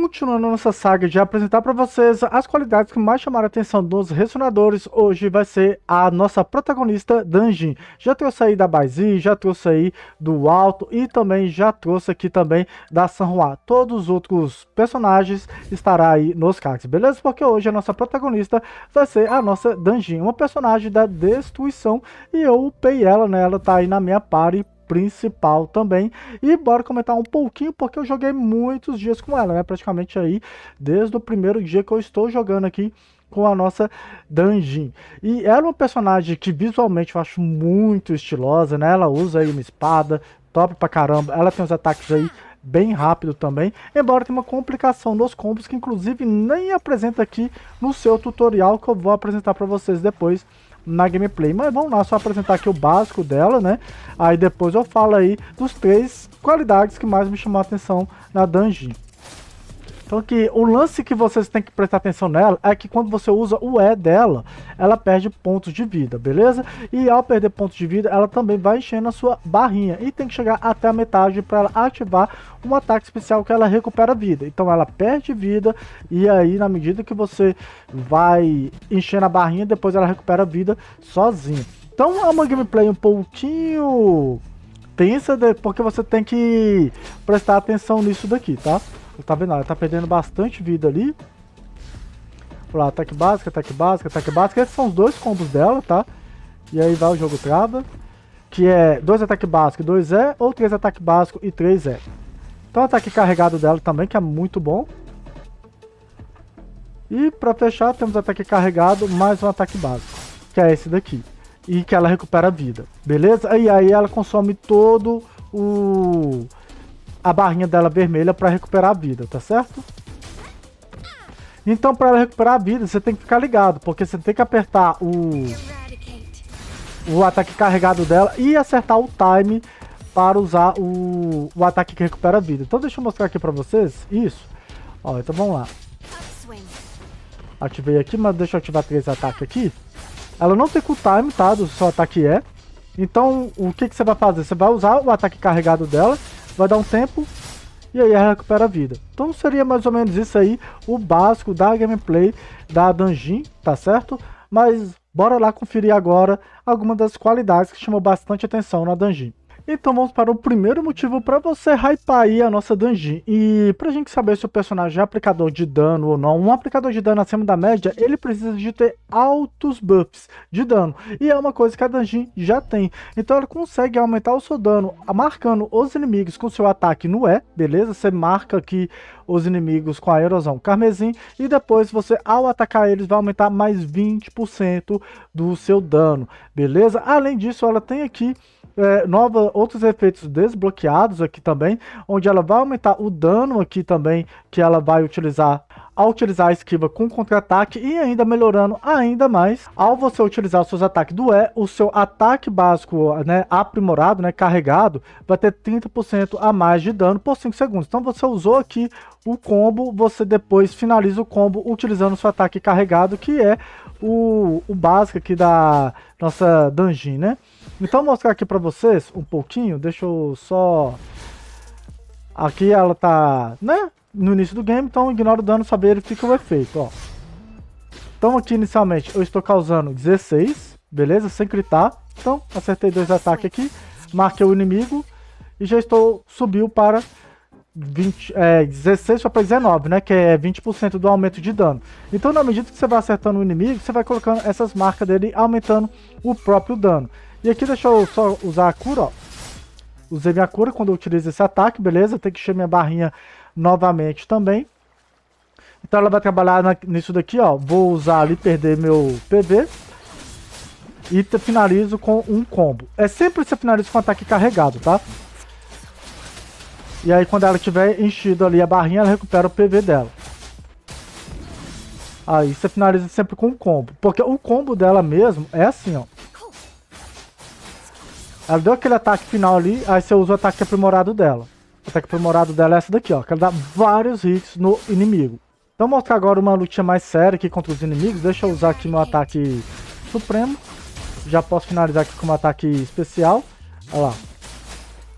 continuando nossa saga de apresentar para vocês as qualidades que mais chamaram a atenção dos ressonadores, hoje vai ser a nossa protagonista Dungeon. Já trouxe aí da Baizi, já trouxe aí do Alto e também já trouxe aqui também da San Juan. Todos os outros personagens estará aí nos cards, beleza? Porque hoje a nossa protagonista vai ser a nossa Dungeon, uma personagem da destruição e eu upei ela, né? Ela tá aí na minha party principal também. E bora comentar um pouquinho, porque eu joguei muitos dias com ela, né? Praticamente aí, desde o primeiro dia que eu estou jogando aqui com a nossa Dungeon. E ela é uma personagem que visualmente eu acho muito estilosa, né? Ela usa aí uma espada, top pra caramba. Ela tem os ataques aí bem rápido também, embora tenha uma complicação nos combos que inclusive nem apresenta aqui no seu tutorial que eu vou apresentar para vocês depois na gameplay. Mas vamos lá, só apresentar aqui o básico dela, né? Aí depois eu falo aí dos três qualidades que mais me chamou a atenção na dungeon. Só então, que o lance que vocês têm que prestar atenção nela é que quando você usa o E dela, ela perde pontos de vida, beleza? E ao perder pontos de vida, ela também vai enchendo a sua barrinha e tem que chegar até a metade para ela ativar um ataque especial que ela recupera vida. Então ela perde vida e aí na medida que você vai enchendo a barrinha, depois ela recupera vida sozinha. Então é uma gameplay um pouquinho tensa, porque você tem que prestar atenção nisso daqui, tá? Tá vendo? Ela tá perdendo bastante vida ali. Lá, ataque básico, ataque básico, ataque básico. Esses são os dois combos dela, tá? E aí vai o jogo trava. Que é dois ataque básico e 2 E, ou três ataque básico e 3 E. Então ataque carregado dela também, que é muito bom. E pra fechar, temos ataque carregado mais um ataque básico, que é esse daqui. E que ela recupera vida, beleza? E aí ela consome todo o a barrinha dela vermelha para recuperar a vida, tá certo? Então, para ela recuperar a vida, você tem que ficar ligado, porque você tem que apertar o, o ataque carregado dela e acertar o time para usar o, o ataque que recupera a vida. Então, deixa eu mostrar aqui para vocês. Isso. Ó, então vamos lá. Ativei aqui, mas deixa eu ativar três ataques aqui. Ela não tem time, tá? Do seu ataque é. Então, o que, que você vai fazer? Você vai usar o ataque carregado dela vai dar um tempo e aí ela recupera a vida. Então seria mais ou menos isso aí, o básico da gameplay da Dungeon, tá certo? Mas bora lá conferir agora algumas das qualidades que chamou bastante atenção na Dungeon. Então vamos para o primeiro motivo para você hypar aí a nossa dungeon. E pra gente saber se o personagem é aplicador de dano ou não, um aplicador de dano acima da média, ele precisa de ter altos buffs de dano. E é uma coisa que a dungeon já tem. Então ela consegue aumentar o seu dano marcando os inimigos com seu ataque no E, beleza? Você marca aqui os inimigos com a erosão carmesim e depois você ao atacar eles vai aumentar mais 20% do seu dano, beleza? Além disso, ela tem aqui é, nova, outros efeitos desbloqueados aqui também, onde ela vai aumentar o dano aqui também que ela vai utilizar ao utilizar a esquiva com contra-ataque e ainda melhorando ainda mais ao você utilizar os seus ataques do E, o seu ataque básico né, aprimorado, né, carregado, vai ter 30% a mais de dano por 5 segundos. Então você usou aqui o combo, você depois finaliza o combo utilizando seu ataque carregado, que é o, o básico aqui da nossa dungeon, né? Então, vou mostrar aqui para vocês um pouquinho, deixa eu só... Aqui ela tá, né, no início do game, então ignora o dano, saber verifica o efeito, ó. Então aqui inicialmente eu estou causando 16, beleza? Sem gritar. Então acertei dois ataques aqui, marquei o inimigo e já estou subiu para 20, é, 16 para 19, né? Que é 20% do aumento de dano. Então, na medida que você vai acertando o inimigo, você vai colocando essas marcas dele, aumentando o próprio dano. E aqui deixa eu só usar a cura, ó. Usei minha cura quando eu utilizo esse ataque, beleza? Tem que encher minha barrinha novamente também. Então ela vai trabalhar na, nisso daqui, ó. Vou usar ali, perder meu PV. E finalizo com um combo. É sempre você finaliza com um ataque carregado, tá? E aí quando ela tiver enchido ali a barrinha, ela recupera o PV dela. Aí você finaliza sempre com um combo. Porque o combo dela mesmo é assim, ó. Ela deu aquele ataque final ali, aí você usa o ataque aprimorado dela. O ataque aprimorado dela é essa daqui, ó. Que ela dá vários hits no inimigo. Então vou mostrar agora uma luta mais séria aqui contra os inimigos. Deixa eu usar aqui meu ataque supremo. Já posso finalizar aqui com um ataque especial. Olha lá.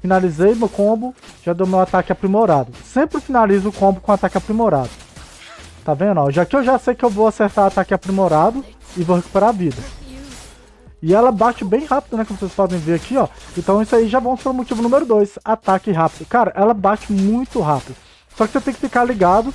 Finalizei meu combo já dou meu ataque aprimorado. Sempre finalizo o combo com ataque aprimorado. Tá vendo? Ó, já que eu já sei que eu vou acertar ataque aprimorado e vou recuperar a vida. E ela bate bem rápido, né? Como vocês podem ver aqui, ó. Então isso aí já vamos para o motivo número 2, ataque rápido. Cara, ela bate muito rápido. Só que você tem que ficar ligado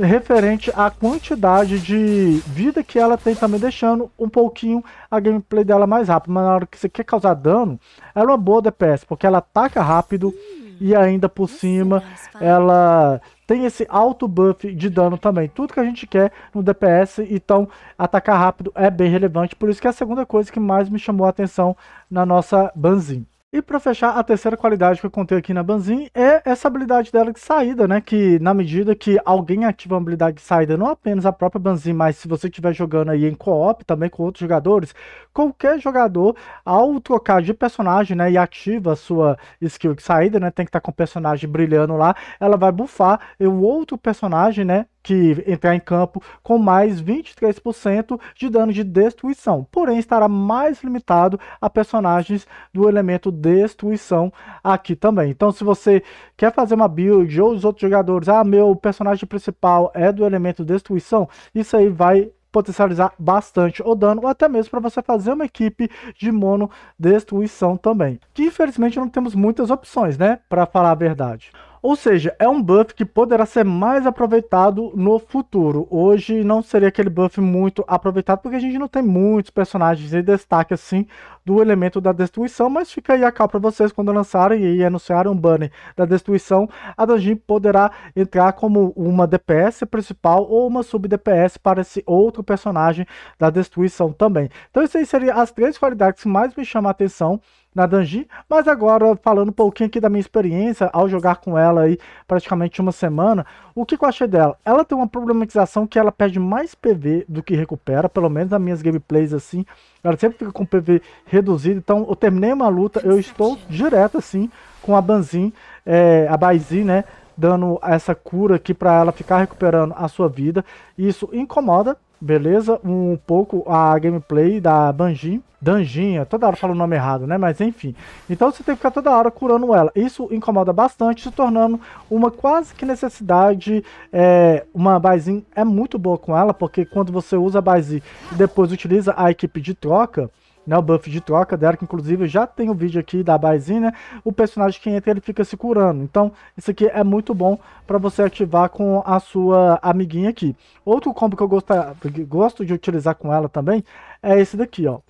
referente à quantidade de vida que ela tem também deixando um pouquinho a gameplay dela mais rápida. Mas na hora que você quer causar dano, ela é uma boa DPS, porque ela ataca rápido, e ainda por cima ela tem esse alto buff de dano também. Tudo que a gente quer no DPS, então atacar rápido é bem relevante. Por isso que é a segunda coisa que mais me chamou a atenção na nossa Banzin. E para fechar, a terceira qualidade que eu contei aqui na Banzin é essa habilidade dela de saída, né? Que na medida que alguém ativa uma habilidade de saída, não apenas a própria Banzin, mas se você estiver jogando aí em co-op também com outros jogadores, qualquer jogador, ao trocar de personagem, né? E ativa a sua skill de saída, né? Tem que estar tá com o personagem brilhando lá, ela vai bufar e o outro personagem, né? que entrar em campo com mais 23% de dano de destruição, porém estará mais limitado a personagens do elemento destruição aqui também. Então se você quer fazer uma build ou os outros jogadores, ah, meu personagem principal é do elemento destruição, isso aí vai potencializar bastante o dano, ou até mesmo para você fazer uma equipe de mono destruição também. Que infelizmente não temos muitas opções, né, para falar a verdade. Ou seja, é um buff que poderá ser mais aproveitado no futuro. Hoje não seria aquele buff muito aproveitado, porque a gente não tem muitos personagens de destaque assim do elemento da destruição, mas fica aí a cal para vocês quando lançarem e anunciarem um banner da destruição, a Dungeon poderá entrar como uma DPS principal ou uma sub-DPS para esse outro personagem da destruição também. Então isso aí seria as três qualidades que mais me chamam a atenção na Danji, mas agora falando um pouquinho aqui da minha experiência ao jogar com ela aí praticamente uma semana, o que, que eu achei dela? Ela tem uma problematização que ela perde mais PV do que recupera, pelo menos nas minhas gameplays assim, ela sempre fica com PV reduzido, então eu terminei uma luta, eu estou direto assim com a Banzin, é, a Baizin, né, dando essa cura aqui para ela ficar recuperando a sua vida, isso incomoda, beleza? Um pouco a gameplay da Banjin. Danjinha, toda hora fala o nome errado, né? Mas enfim. Então você tem que ficar toda hora curando ela. Isso incomoda bastante, se tornando uma quase que necessidade. É, uma Baizin é muito boa com ela, porque quando você usa a Baizin e depois utiliza a equipe de troca, né, o buff de troca dela, que inclusive já tem o um vídeo aqui da Baizina, né? o personagem que entra ele fica se curando. Então, isso aqui é muito bom para você ativar com a sua amiguinha aqui. Outro combo que eu gosto, gosto de utilizar com ela também é esse daqui, ó.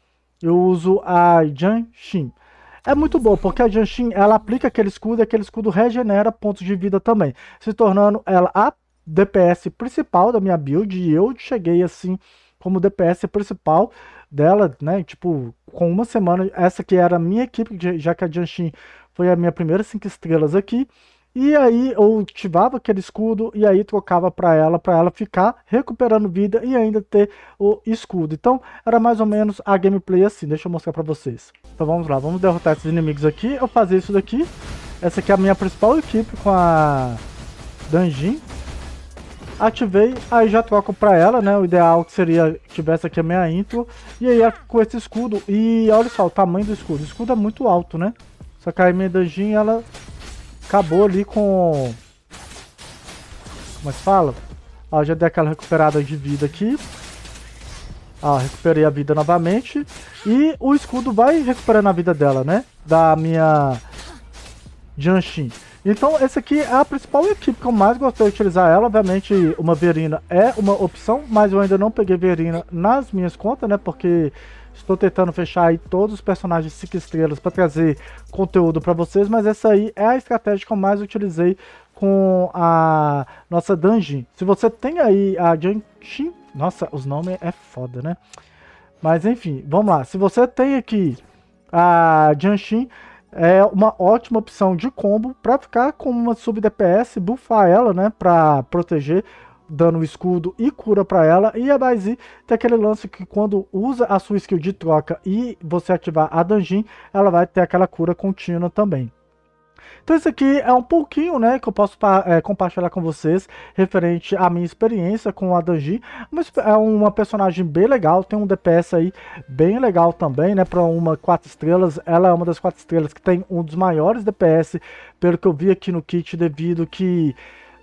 Eu uso a Jan Shin. É muito bom, porque a Janshin, ela aplica aquele escudo e aquele escudo regenera pontos de vida também, se tornando ela a DPS principal da minha build, e eu cheguei assim como DPS principal dela, né? Tipo, com uma semana, essa que era a minha equipe, já que a Jianshin foi a minha primeira cinco estrelas aqui. E aí eu ativava aquele escudo e aí trocava para ela, para ela ficar recuperando vida e ainda ter o escudo. Então era mais ou menos a gameplay assim, deixa eu mostrar para vocês. Então vamos lá, vamos derrotar esses inimigos aqui, eu fazer isso daqui. Essa aqui é a minha principal equipe com a Danjin, ativei, aí já troco pra ela, né? O ideal que seria que tivesse aqui a minha intro. E aí com esse escudo, e olha só o tamanho do escudo. O escudo é muito alto, né? Só que a minha dungeon, ela acabou ali com... Como é que fala? Ó, ah, já dei aquela recuperada de vida aqui. Ah, recuperei a vida novamente. E o escudo vai recuperando a vida dela, né? Da minha Janshin. Então, essa aqui é a principal equipe que eu mais gostei de utilizar ela. Obviamente, uma Verina é uma opção, mas eu ainda não peguei Verina nas minhas contas, né? Porque estou tentando fechar aí todos os personagens 5 estrelas para trazer conteúdo para vocês, mas essa aí é a estratégia que eu mais utilizei com a nossa dungeon. Se você tem aí a Junction... Nossa, os nomes é foda, né? Mas enfim, vamos lá. Se você tem aqui a Junction é uma ótima opção de combo para ficar com uma sub DPS, buffar ela, né, para proteger, dando escudo e cura para ela. E a Daisy tem aquele lance que quando usa a sua skill de troca e você ativar a Dungeon, ela vai ter aquela cura contínua também. Então isso aqui é um pouquinho, né, que eu posso é, compartilhar com vocês, referente à minha experiência com a Danji, mas é uma personagem bem legal, tem um DPS aí bem legal também, né, para uma 4 estrelas, ela é uma das 4 estrelas que tem um dos maiores DPS, pelo que eu vi aqui no kit, devido que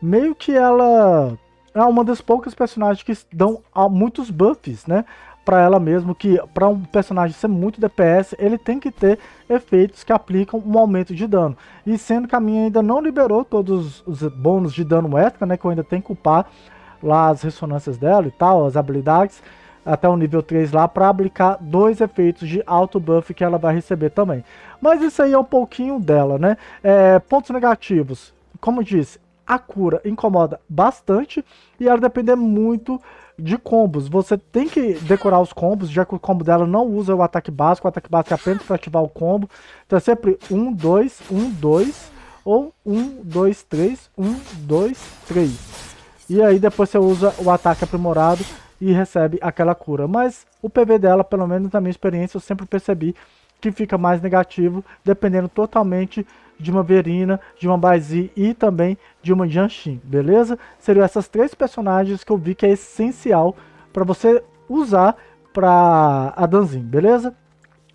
meio que ela é uma das poucas personagens que dão muitos buffs, né? para ela mesmo que para um personagem ser muito DPS, ele tem que ter efeitos que aplicam um aumento de dano. E sendo que a minha ainda não liberou todos os bônus de dano extra, né, que eu ainda tenho que upar lá as ressonâncias dela e tal, as habilidades até o nível 3 lá para aplicar dois efeitos de alto buff que ela vai receber também. Mas isso aí é um pouquinho dela, né? É, pontos negativos, como disse, a cura incomoda bastante e ela depender muito de combos. Você tem que decorar os combos, já que o combo dela não usa o ataque básico. O ataque básico é apenas para ativar o combo. Então é sempre 1, 2, 1, 2. Ou 1, 2, 3, 1, 2, 3. E aí depois você usa o ataque aprimorado e recebe aquela cura. Mas o PV dela, pelo menos na minha experiência, eu sempre percebi que fica mais negativo, dependendo totalmente de uma Verina, de uma Baizi e também de uma Jianxin, beleza? Seriam essas três personagens que eu vi que é essencial para você usar para a Danzin, beleza?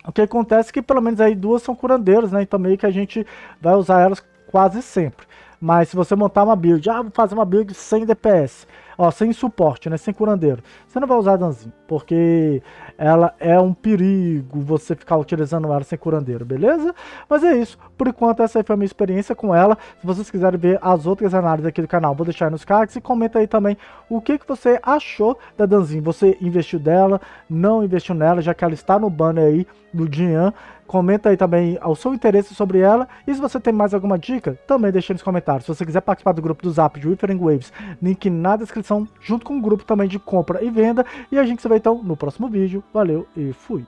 O que acontece é que pelo menos aí duas são curandeiras, né? Então meio que a gente vai usar elas quase sempre. Mas se você montar uma build, ah, vou fazer uma build sem DPS, Ó, sem suporte, né? Sem curandeiro. Você não vai usar Danzin, porque ela é um perigo você ficar utilizando ela sem curandeiro, beleza? Mas é isso. Por enquanto, essa aí foi a minha experiência com ela. Se vocês quiserem ver as outras análises aqui do canal, vou deixar aí nos cards. E comenta aí também o que, que você achou da Danzin. Você investiu dela? Não investiu nela, já que ela está no banner aí do Dian. Comenta aí também o seu interesse sobre ela. E se você tem mais alguma dica, também deixa nos comentários. Se você quiser participar do grupo do Zap de Withering Waves, link na descrição, junto com o grupo também de compra e venda. E a gente se vê então no próximo vídeo. Valeu e fui!